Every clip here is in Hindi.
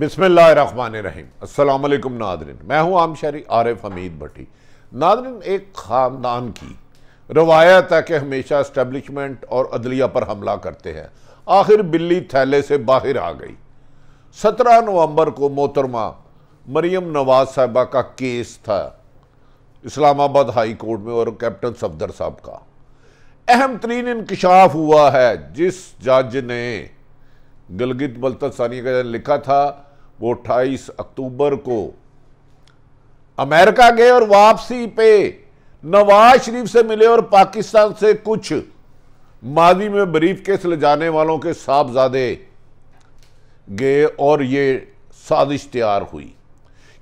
बिसमान रहीम अलकुम नादरिन मैं हूँ आम शहरी आरिफ हमीद भट्टी नादरिन एक ख़ानदान की रवायत है कि हमेशा इस्टबलिशमेंट और अदलिया पर हमला करते हैं आखिर बिल्ली थैले से बाहर आ गई सत्रह नवंबर को मोहतरमा मरियम नवाज साहबा का केस था इस्लामाबाद हाई कोर्ट में और कैप्टन सफदर साहब का अहम तरीन इंकशाफ हुआ है जिस जज ने गलगित बल्तस्तानी का लिखा था वो अट्ठाईस अक्टूबर को अमेरिका गए और वापसी पे नवाज शरीफ से मिले और पाकिस्तान से कुछ माजी में बरीफ केस ले जाने वालों के साहबजादे गए और ये साजिश तैयार हुई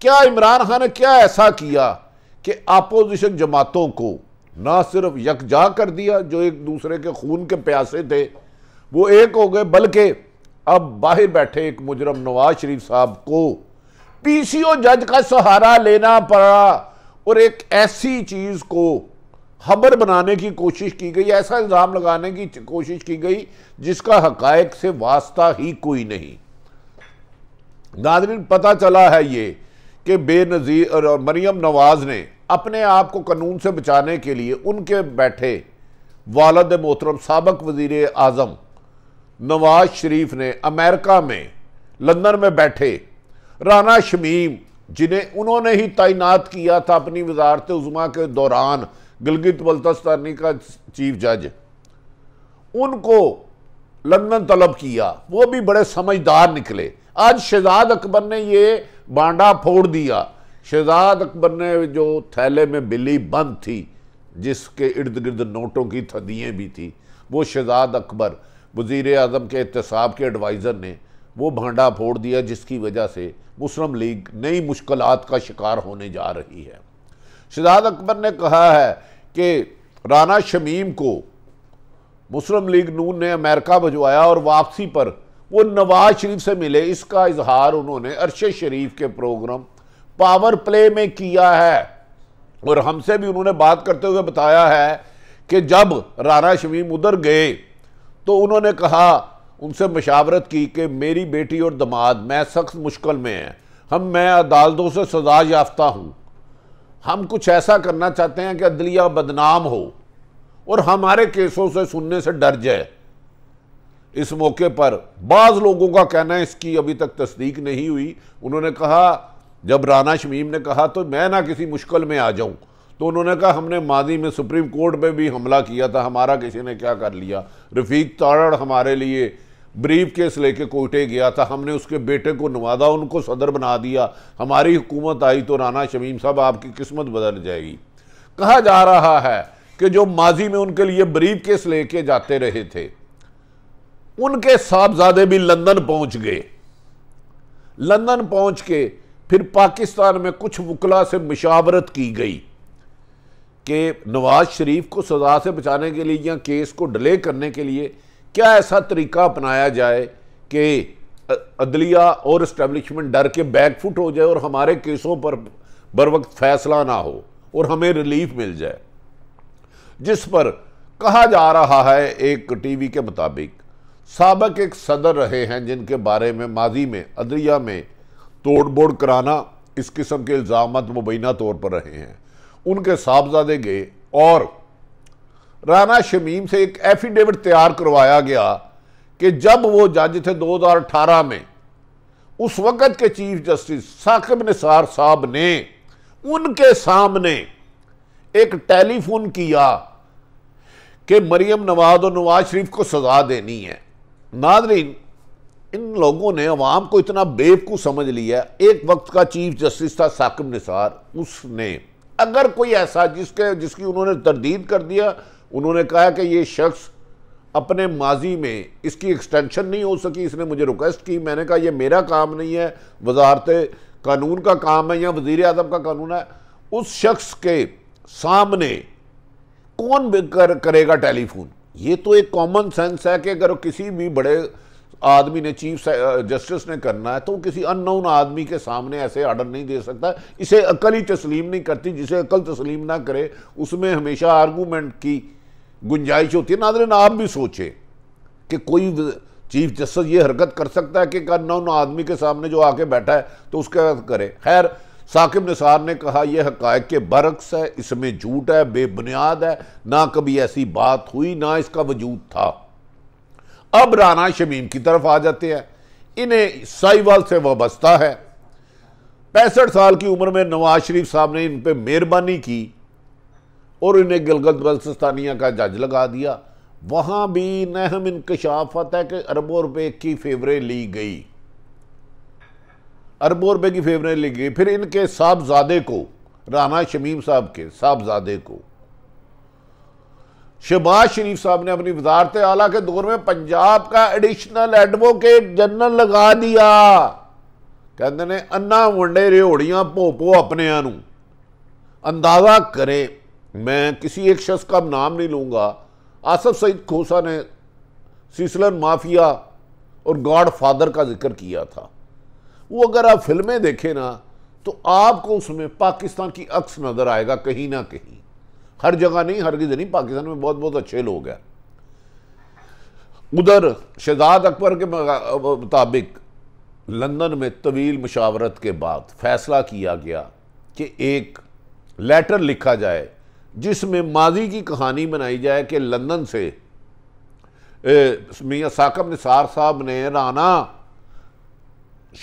क्या इमरान खान ने क्या ऐसा किया कि अपोजिशन जमातों को ना सिर्फ यकजा कर दिया जो एक दूसरे के खून के प्यासे थे वो एक हो गए बल्कि अब बाहर बैठे एक मुजरम नवाज शरीफ साहब को पीसीओ जज का सहारा लेना पड़ा और एक ऐसी चीज को खबर बनाने की कोशिश की गई ऐसा इल्ज़ाम लगाने की कोशिश की गई जिसका हकायक से वास्ता ही कोई नहीं नादरीन पता चला है ये कि बेनज़ीर और मरियम नवाज ने अपने आप को कानून से बचाने के लिए उनके बैठे वालद मोहतरम सबक वजीर आजम नवाज शरीफ ने अमेरिका में लंदन में बैठे राना शमीम जिन्हें उन्होंने ही तैनात किया था अपनी वजारत उजमा के दौरान गिलगित बल्तस्तानी का चीफ जज उनको लंदन तलब किया वो भी बड़े समझदार निकले आज शहजाद अकबर ने ये बांडा फोड़ दिया शहजाद अकबर ने जो थैले में बिल्ली बंद थी जिसके इर्द गिर्द नोटों की थदियाँ भी थी वो शहजाद अकबर वज़ी अजम के एहतसाब के एडवाइज़र ने वो भांडा फोड़ दिया जिसकी वजह से मुस्लिम लीग नई मुश्किल का शिकार होने जा रही है शहजाद अकबर ने कहा है कि राना शमीम को मुस्लिम लीग नून ने अमेरिका भजवाया और वापसी पर वो नवाज शरीफ से मिले इसका इजहार उन्होंने अरशद शरीफ के प्रोग्राम पावर प्ले में किया है और हमसे भी उन्होंने बात करते हुए बताया है कि जब राना शमीम उधर गए तो उन्होंने कहा उनसे मशावरत की कि मेरी बेटी और दमाद मैं सख्त मुश्किल में है हम मैं अदालतों से सजा याफ्ता हूँ हम कुछ ऐसा करना चाहते हैं कि अदलिया बदनाम हो और हमारे केसों से सुनने से डर जाए इस मौके पर बाज़ लोगों का कहना है इसकी अभी तक तस्दीक नहीं हुई उन्होंने कहा जब राना शमीम ने कहा तो मैं ना किसी मुश्किल में आ जाऊं तो उन्होंने कहा हमने माजी में सुप्रीम कोर्ट पे भी हमला किया था हमारा किसी ने क्या कर लिया रफीक ताड़ हमारे लिए ब्रीफ केस लेके कोटे गया था हमने उसके बेटे को नवादा उनको सदर बना दिया हमारी हुकूमत आई तो राना शमीम साहब आपकी किस्मत बदल जाएगी कहा जा रहा है कि जो माजी में उनके लिए ब्रीफ केस लेके जाते रहे थे उनके साहबजादे भी लंदन पहुंच गए लंदन पहुंच के फिर पाकिस्तान में कुछ वकला से मुशावरत की गई कि नवाज शरीफ को सजा से बचाने के लिए या केस को डिले करने के लिए क्या ऐसा तरीका अपनाया जाए कि अदलिया और इस्टेबलिशमेंट डर के बैकफुट हो जाए और हमारे केसों पर बर वक्त फैसला ना हो और हमें रिलीफ मिल जाए जिस पर कहा जा रहा है एक टीवी के मुताबिक सबक एक सदर रहे हैं जिनके बारे में माजी में अदलिया में तोड़ बोड़ कराना इस किस्म के इल्ज़ाम मुबैना तौर पर रहे हैं उनके साहबजादे गए और राना शमीम से एक एफिडेविट तैयार करवाया गया कि जब वो जज थे 2018 में उस वक़्त के चीफ जस्टिस साकिब निसार साहब ने उनके सामने एक टेलीफोन किया कि मरियम नवाज और नवाज शरीफ को सजा देनी है नादरीन इन लोगों ने अवाम को इतना बेवकूफ़ समझ लिया एक वक्त का चीफ जस्टिस था साकिब निसार उसने अगर कोई ऐसा जिसके जिसकी उन्होंने तरदीद कर दिया उन्होंने कहा कि ये शख्स अपने माजी में इसकी एक्सटेंशन नहीं हो सकी इसने मुझे रिक्वेस्ट की मैंने कहा यह मेरा काम नहीं है वजारत कानून का काम है या वजीर अजम का कानून है उस शख्स के सामने कौन कर, करेगा टेलीफोन ये तो एक कॉमन सेंस है कि अगर किसी भी बड़े आदमी ने चीफ जस्टिस ने करना है तो वो किसी अननोन आदमी के सामने ऐसे आर्डर नहीं दे सकता इसे अकल ही तस्लीम नहीं करती जिसे अकल तस्लीम ना करे उसमें हमेशा आर्गूमेंट की गुंजाइश होती है नादरन आप भी सोचें कि कोई चीफ जस्टिस ये हरकत कर सकता है कि एक अननोन आदमी के सामने जो आके बैठा है तो बाद करे खैर साकिब निसार ने कहा यह हकायक के बरक्स है इसमें झूठ है बेबुनियाद है ना कभी ऐसी बात हुई ना इसका वजूद था अब राना शमीम की तरफ आ जाते हैं इन्हें साहिवाल से वाबस्ता है पैंसठ साल की उम्र में नवाज शरीफ साहब ने इन पर मेहरबानी की और इन्हें गिलगत बल्सस्तानिया का जज लगा दिया वहाँ भी नहम इनकशाफत है कि अरबों रुपए की फेवरें ली गई अरबों रुपए की फेवरें ली गई फिर इनके साहबजादे को राना शमीम साहब के साहबजादे को शहबाज शरीफ साहब ने अपनी वजारत आला के दौर में पंजाब का एडिशनल एडवोकेट जनरल लगा दिया कहते ने अन्ना मुंडे रेहोड़ियाँ भोपो अपने अंदाज़ा करें मैं किसी एक शख्स का नाम नहीं लूँगा आसफ सईद खोसा ने सिसलन माफिया और गॉड फादर का जिक्र किया था वो अगर आप फिल्में देखें ना तो आपको उसमें पाकिस्तान की अक्स नज़र आएगा कहीं ना कहीं हर जगह नहीं हर गिज नहीं पाकिस्तान में बहुत बहुत अच्छे लोग हैं उधर शहजाद अकबर के मुताबिक लंदन में तवील मशावरत के बाद फैसला किया गया कि एक लेटर लिखा जाए जिसमें माजी की कहानी बनाई जाए कि लंदन से मियाँ साकब निसार साहब ने राना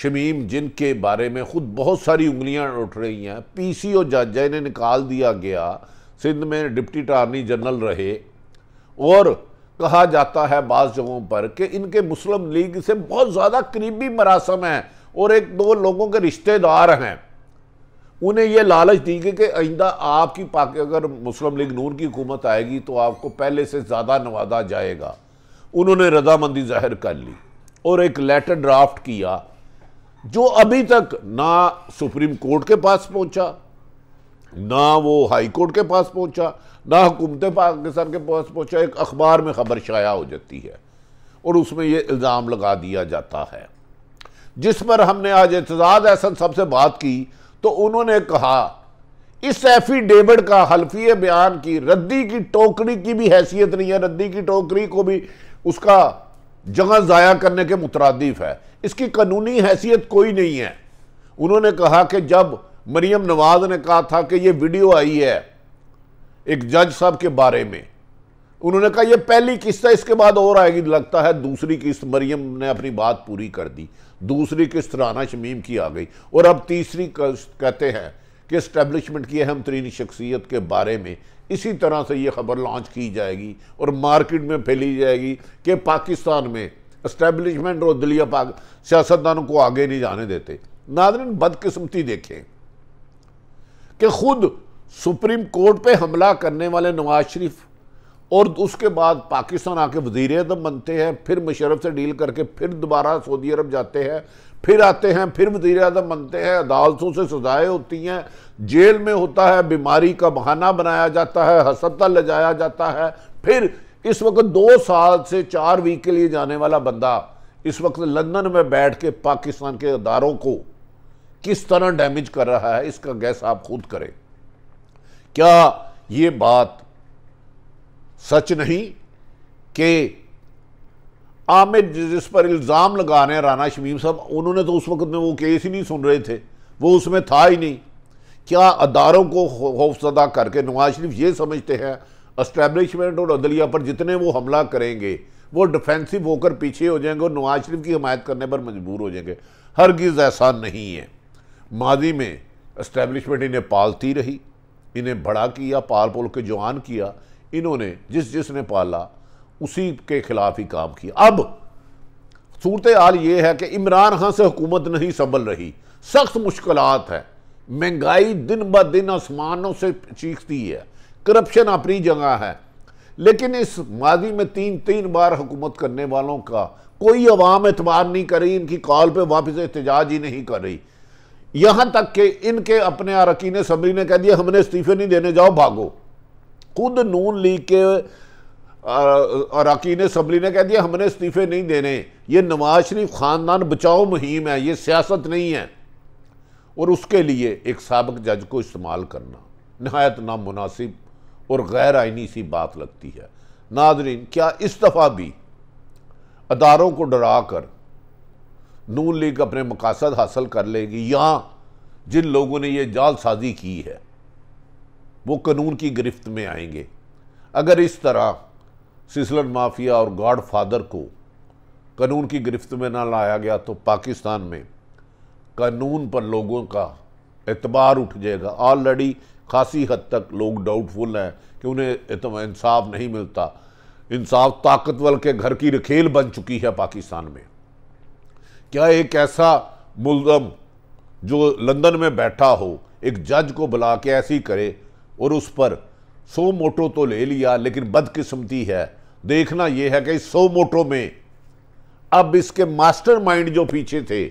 शमीम जिनके बारे में ख़ुद बहुत सारी उंगलियां उठ रही हैं पीसीओ जज इन्हें निकाल दिया गया सिंध में डिप्टी अटारनी जनरल रहे और कहा जाता है बाज़ जगहों पर कि इनके मुस्लिम लीग से बहुत ज़्यादा करीबी मरासम हैं और एक दो लोगों के रिश्तेदार हैं उन्हें यह लालच दी गई कि आइंदा आपकी पाकि अगर मुस्लिम लीग नून की हुकूमत आएगी तो आपको पहले से ज़्यादा नवादा जाएगा उन्होंने रजामंदी जाहिर कर ली और एक लेटर ड्राफ्ट किया जो अभी तक ना सुप्रीम कोर्ट के पास पहुंचा ना वो हाई कोर्ट के पास पहुंचा ना हुकूमत पाकिस्तान के पास पहुंचा एक अखबार में खबर शाया हो जाती है और उसमें ये इल्ज़ाम लगा दिया जाता है जिस पर हमने आज एतजाज़ एहसन साहब से बात की तो उन्होंने कहा इस एफिडेविट का हल्फी बयान की रद्दी की टोकरी की भी हैसियत नहीं है रद्दी की टोकरी को भी उसका जगह ज़ाया करने के मुतरदिफ है इसकी कानूनी हैसियत कोई नहीं है उन्होंने कहा कि जब मरियम नवाज ने कहा था कि ये वीडियो आई है एक जज साहब के बारे में उन्होंने कहा यह पहली किस्त है इसके बाद और आएगी लगता है दूसरी किस्त मरियम ने अपनी बात पूरी कर दी दूसरी किस्त राना शमीम की आ गई और अब तीसरी कहते हैं कि इस्टेब्लिशमेंट की अहम तरीन शख्सियत के बारे में इसी तरह से ये खबर लॉन्च की जाएगी और मार्केट में फैली जाएगी कि पाकिस्तान में इस्टेब्लिशमेंट और दिलिया पाक सियासतदानों को आगे नहीं जाने देते नादरन बदकिस्मती देखें कि खुद सुप्रीम कोर्ट पे हमला करने वाले नवाज शरीफ और उसके बाद पाकिस्तान आके वजीर अजम बनते हैं फिर मुशरफ से डील करके फिर दोबारा सऊदी अरब जाते हैं फिर आते हैं फिर वजीर अजम बनते हैं अदालतों से सजाएं होती हैं जेल में होता है बीमारी का बहाना बनाया जाता है हस्पताल ले जाया जाता है फिर इस वक्त दो साल से चार वीक के लिए जाने वाला बंदा इस वक्त लंदन में बैठ के पाकिस्तान के अदारों को किस तरह डैमेज कर रहा है इसका गैस आप खुद करें क्या ये बात सच नहीं कि आमिर जिस पर इल्ज़ाम लगा रहे हैं राना शमीम साहब उन्होंने तो उस वक्त में वो केस ही नहीं सुन रहे थे वो उसमें था ही नहीं क्या अदारों को खौफजदा करके नवाज शरीफ ये समझते हैं अस्टैब्लिशमेंट और अदलिया पर जितने वो हमला करेंगे वो डिफेंसिव होकर पीछे हो जाएंगे और नवाज शरीफ की हमायत करने पर मजबूर हो जाएंगे हर गीज़ एहसान नहीं है माजी में इस्टेब्लिशमेंट इन्हें पालती रही इन्हें बड़ा किया पाल पोल के जवान किया इन्होंने जिस जिसने पाला उसी के खिलाफ ही काम किया अब सूरत हाल ये है कि इमरान खान से हुकूमत नहीं संभल रही सख्त मुश्किल है महंगाई दिन ब दिन आसमानों से चीखती है करप्शन अपनी जगह है लेकिन इस माजी में तीन तीन बार हुकूमत करने वालों का कोई अवाम एतबार नहीं कर रही इनकी कॉल पर वापस एहतजाज ही नहीं कर रही यहां तक कि इनके अपने अरकिन सबरी ने कह दिया हमने इस्तीफे नहीं देने जाओ भागो खुद नून लीग के अरकिन सबरी ने कह दिया हमने इस्तीफे नहीं देने ये नवाज शरीफ ख़ानदान बचाओ मुहिम है ये सियासत नहीं है और उसके लिए एक सबक जज को इस्तेमाल करना नहायत नामनासिब और गैर आइनी सी बात लगती है नाजरीन क्या इस दफ़ा भी अदारों को डरा कर नून लीग अपने मकासद हासिल कर लेगी यहाँ जिन लोगों ने यह जालसाजी की है वो कानून की गिरफ्त में आएंगे अगर इस तरह सिसलन माफिया और गॉड फादर को कानून की गिरफ्त में ना लाया गया तो पाकिस्तान में कानून पर लोगों का एतबार उठ जाएगा ऑलरेडी खासी हद तक लोग डाउटफुल हैं कि उन्हें इंसाफ नहीं मिलता इंसाफ ताकतवर के घर की रखेल बन चुकी है पाकिस्तान में क्या एक ऐसा मुलम जो लंदन में बैठा हो एक जज को बुला के ऐसी करे और उस पर सौ मोटो तो ले लिया लेकिन बदकिस्मती है देखना यह है कि सौ मोटो में अब इसके मास्टरमाइंड जो पीछे थे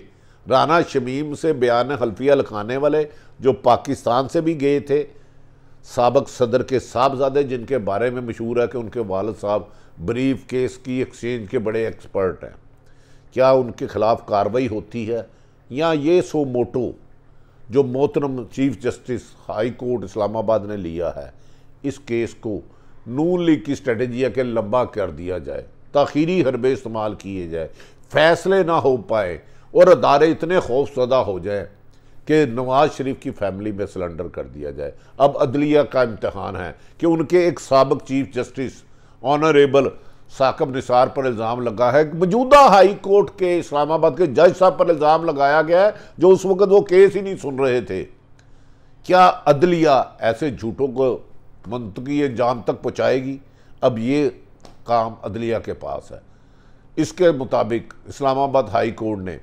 राना शमीम से बयान हल्फिया लिखाने वाले जो पाकिस्तान से भी गए थे सबक सदर के साहबजादे जिनके बारे में मशहूर है कि उनके वालद साहब ब्रीफ केस की एक्सचेंज के बड़े एक्सपर्ट हैं क्या उनके खिलाफ कार्रवाई होती है या ये सो मोटो जो मोहतरम chief justice high court Islamabad ने लिया है इस केस को नून लीग की स्ट्रेटजी के कि लंबा कर दिया जाए तखीरी हरबे इस्तेमाल किए जाए फैसले ना हो पाए और अदारे इतने खौफजदा हो जाए कि नवाज शरीफ की फैमिली में सिलेंडर कर दिया जाए अब अदलिया का इम्तहान है कि उनके एक सबक chief justice honourable Saqib Nisar पर इल्ज़ाम लगा है मौजूदा हाई कोर्ट के इस्लामाबाद के जज साहब पर इल्ज़ाम लगाया गया है जो उस वक्त वो केस ही नहीं सुन रहे थे क्या अदलिया ऐसे झूठों को मंतकी जाम तक पहुँचाएगी अब ये काम अदलिया के पास है इसके मुताबिक इस्लामाबाद हाई कोर्ट ने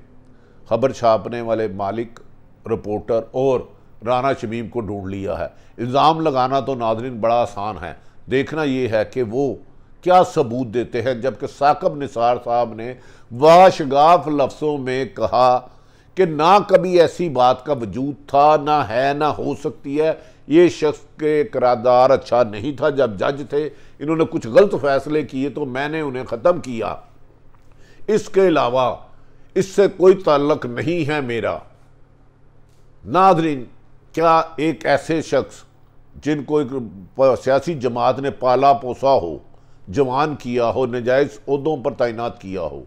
खबर छापने वाले मालिक रिपोर्टर और राना शमीम को ढूंढ लिया है इल्ज़ाम लगाना तो नाजरीन बड़ा आसान है देखना ये है कि वो क्या सबूत देते हैं जबकि साकब निसार साहब ने वाशगाफ लफ्ज़ों में कहा कि ना कभी ऐसी बात का वजूद था ना है ना हो सकती है ये शख्स के करारदार अच्छा नहीं था जब जज थे इन्होंने कुछ गलत फैसले किए तो मैंने उन्हें ख़त्म किया इसके अलावा इससे कोई ताल्लक नहीं है मेरा नादरीन क्या एक ऐसे शख्स जिनको एक सियासी जमात ने पाला पोसा हो जवान किया हो नजायज़ उदों पर तैनात किया हो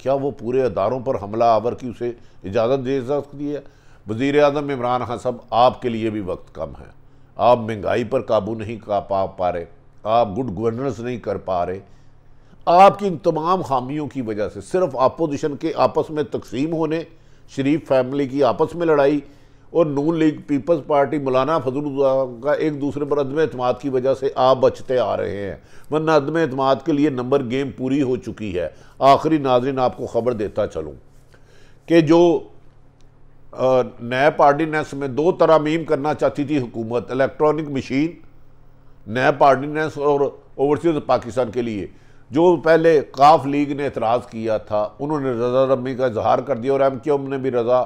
क्या वो पूरे अदारों पर हमला आवर की उसे इजाज़त दे सकती है वज़ी अजम इमरान खान साहब आपके लिए भी वक्त कम है आप महंगाई पर काबू नहीं का पा पा रहे आप गुड गवर्नेंस नहीं कर पा रहे आपकी इन तमाम खामियों की वजह से सिर्फ अपोजिशन के आपस में तकसीम होने शरीफ फैमिली की आपस में लड़ाई और नून लीग पीपल्स पार्टी मौलाना फजल का एक दूसरे पर अदम अतम की वजह से आप बचते आ रहे हैं वरना अदम अतमाद के लिए नंबर गेम पूरी हो चुकी है आखिरी नाजरन आपको खबर देता चलूँ कि जो नए आर्डीनेंस में दो तरामीम करना चाहती थी हुकूमत इलेक्ट्रॉनिक मशीन नैप आर्डीनेंस और ओवरसीज पाकिस्तान के लिए जो पहले काफ लीग ने एतराज़ किया था उन्होंने रजा रमी का इजहार कर दिया और एम क्यूम ने भी रजा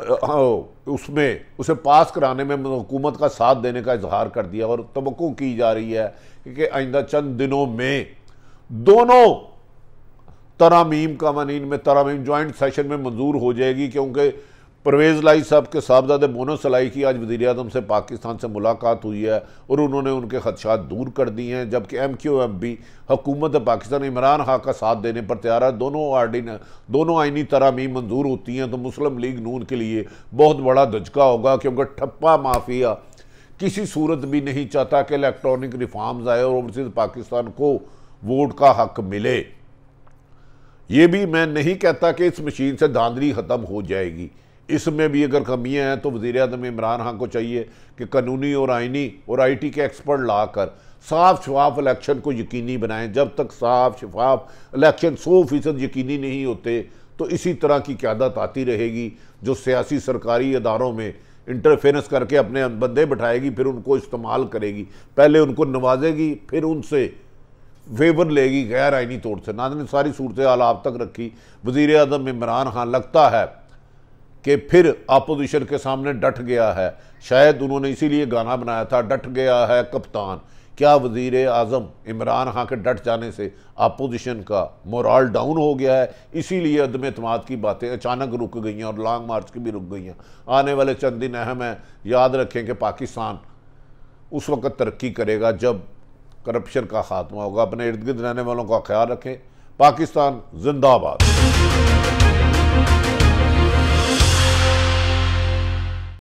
हाँ, उसमें उसे पास कराने में मतलब हुकूमत का साथ देने का इजहार कर दिया और तो की जा रही है कि आइंदा चंद दिनों में दोनों तरामीम कवानीन में तरामीम जॉइंट सेशन में मंजूर हो जाएगी क्योंकि परवेज़ लाई साहब के साहबजादे मोनो सलाई की आज वज़ी अजम से पाकिस्तान से मुलाकात हुई है और उन्होंने उनके खदशात दूर कर दिए हैं जबकि एम क्यू एम भी हुकूमत पाकिस्तान इमरान खा का साथ देने पर तैयार है दोनों आर्डिन दोनों आइनी तरामी मंजूर होती हैं तो मुस्लिम लीग नून के लिए बहुत बड़ा धचका होगा क्योंकि ठप्पा माफिया किसी सूरत भी नहीं चाहता कि इलेक्ट्रॉनिक रिफॉर्म्स आए और ओवरसीज पाकिस्तान को वोट का हक मिले ये भी मैं नहीं कहता कि इस मशीन से धांधली ख़त्म हो जाएगी इसमें भी अगर कमियां हैं तो वज़ी अजम इमरान खान को चाहिए कि कानूनी और आइनी और आई टी के एक्सपर्ट ला कर साफ शफाफ इलेक्शन को यकीनी बनाएं जब तक साफ शफाफ इलेक्शन सौ फीसद यकीनी नहीं होते तो इसी तरह की क्यादत आती रहेगी जो सियासी सरकारी इदारों में इंटरफेरेंस करके अपने बंदे बैठाएगी फिर उनको इस्तेमाल करेगी पहले उनको नवाजेगी फिर उनसे फेवर लेगी गैर आइनी तौर से नाजन सारी सूरत हाल आप तक रखी वज़ी अजम इमरान खान लगता है कि फिर अपोजिशन के सामने डट गया है शायद उन्होंने इसीलिए गाना बनाया था डट गया है कप्तान क्या वजीर आज़म इमरान खां के डट जाने से अपोजिशन का मोरल डाउन हो गया है इसीलिए अदम अतमाद की बातें अचानक रुक गई हैं और लॉन्ग मार्च की भी रुक गई हैं आने वाले चंद दिन अहम है याद रखें कि पाकिस्तान उस वक्त तरक्की करेगा जब करप्शन का खात्मा होगा अपने इर्द गिर्द रहने वालों का ख्याल रखें पाकिस्तान जिंदाबाद